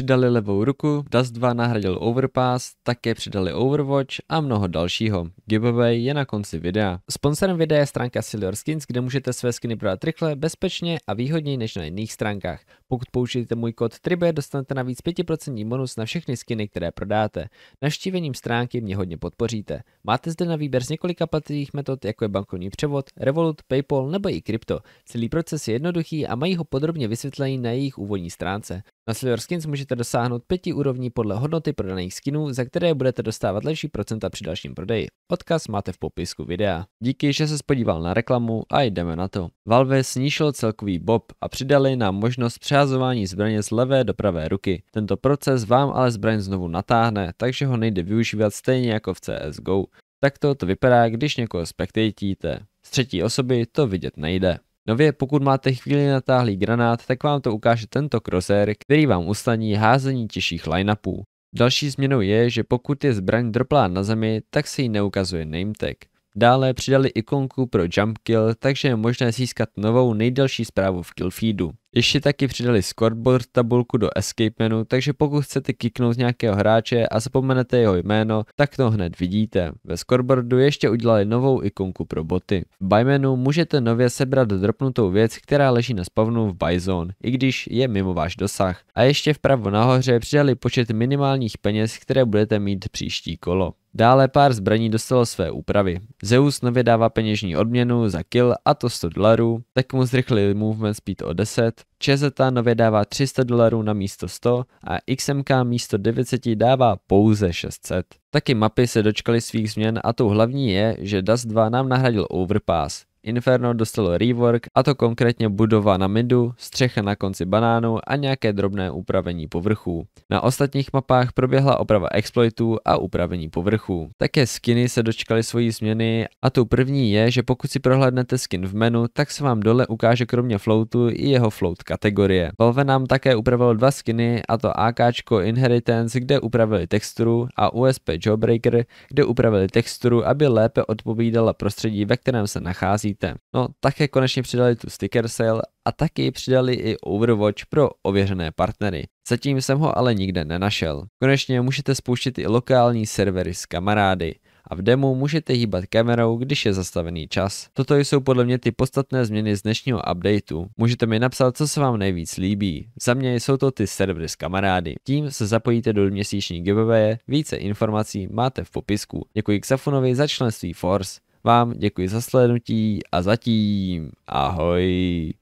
Přidali levou ruku, Dust 2 nahradil Overpass, také přidali Overwatch a mnoho dalšího. Giveaway je na konci videa. Sponsorem videa je stránka Silver Skins, kde můžete své skiny prodat rychle, bezpečně a výhodněji než na jiných stránkách. Pokud použijete můj kód TRIBE, dostanete navíc 5% bonus na všechny skiny, které prodáte. Navštívením stránky mě hodně podpoříte. Máte zde na výběr z několika platných metod, jako je bankovní převod, Revolut, PayPal nebo i krypto. Celý proces je jednoduchý a mají ho podrobně vysvětlený na jejich úvodní stránce. Na Silver Skins můžete můžete dosáhnout pěti úrovní podle hodnoty prodaných skinů, za které budete dostávat lepší procenta při dalším prodeji. Odkaz máte v popisku videa. Díky, že se spodíval na reklamu a jdeme na to. Valve snížil celkový bob a přidali nám možnost přehazování zbraně z levé do pravé ruky. Tento proces vám ale zbraň znovu natáhne, takže ho nejde využívat stejně jako v CSGO. Takto to vypadá, když někoho spektejtíte. Z třetí osoby to vidět nejde. Nově pokud máte chvíli natáhlý granát, tak vám to ukáže tento crosshair, který vám usnadní házení těžších lineupů. Další změnou je, že pokud je zbraň droplá na zemi, tak se jí neukazuje tag. Dále přidali ikonku pro jump kill, takže je možné získat novou nejdelší zprávu v kill feedu. Ještě taky přidali scoreboard tabulku do escape menu, takže pokud chcete kiknout nějakého hráče a zapomenete jeho jméno, tak to hned vidíte. Ve scoreboardu ještě udělali novou ikonku pro boty. V buy menu můžete nově sebrat dropnutou věc, která leží na spavnu v buy zone, i když je mimo váš dosah. A ještě vpravo nahoře přidali počet minimálních peněz, které budete mít příští kolo. Dále pár zbraní dostalo své úpravy. Zeus nově dává peněžní odměnu za kill a to 100 dolarů, tak mu zrychlí movement speed o 10, ČZT nově dává 300 dolarů na místo 100 a XMK místo 900 dává pouze 600. Taky mapy se dočkaly svých změn a tou hlavní je, že Dust 2 nám nahradil Overpass. Inferno dostalo rework, a to konkrétně budova na midu, střecha na konci banánu a nějaké drobné upravení povrchů. Na ostatních mapách proběhla oprava exploitů a upravení povrchů. Také skiny se dočkaly svojí změny a tu první je, že pokud si prohlédnete skin v menu, tak se vám dole ukáže kromě floatu i jeho float kategorie. Valve nám také upravilo dva skiny a to AK Inheritance, kde upravili texturu a USP Jawbreaker, kde upravili texturu, aby lépe odpovídala prostředí, ve kterém se nachází musíte. No také konečně přidali tu sticker sale a taky přidali i Overwatch pro ověřené partnery. Zatím jsem ho ale nikde nenašel. Konečně můžete spouštět i lokální servery s kamarády a v demo můžete hýbat kamerou, když je zastavený čas. Toto jsou podle mě ty podstatné změny z dnešního updateu. Můžete mi napsat, co se vám nejvíc líbí. Za mě jsou to ty servery s kamarády. Tím se zapojíte do měsíční giveaway, více informací máte v popisku. Děkuji Xafunovi za členství Force vám děkuji za slednutí a zatím ahoj.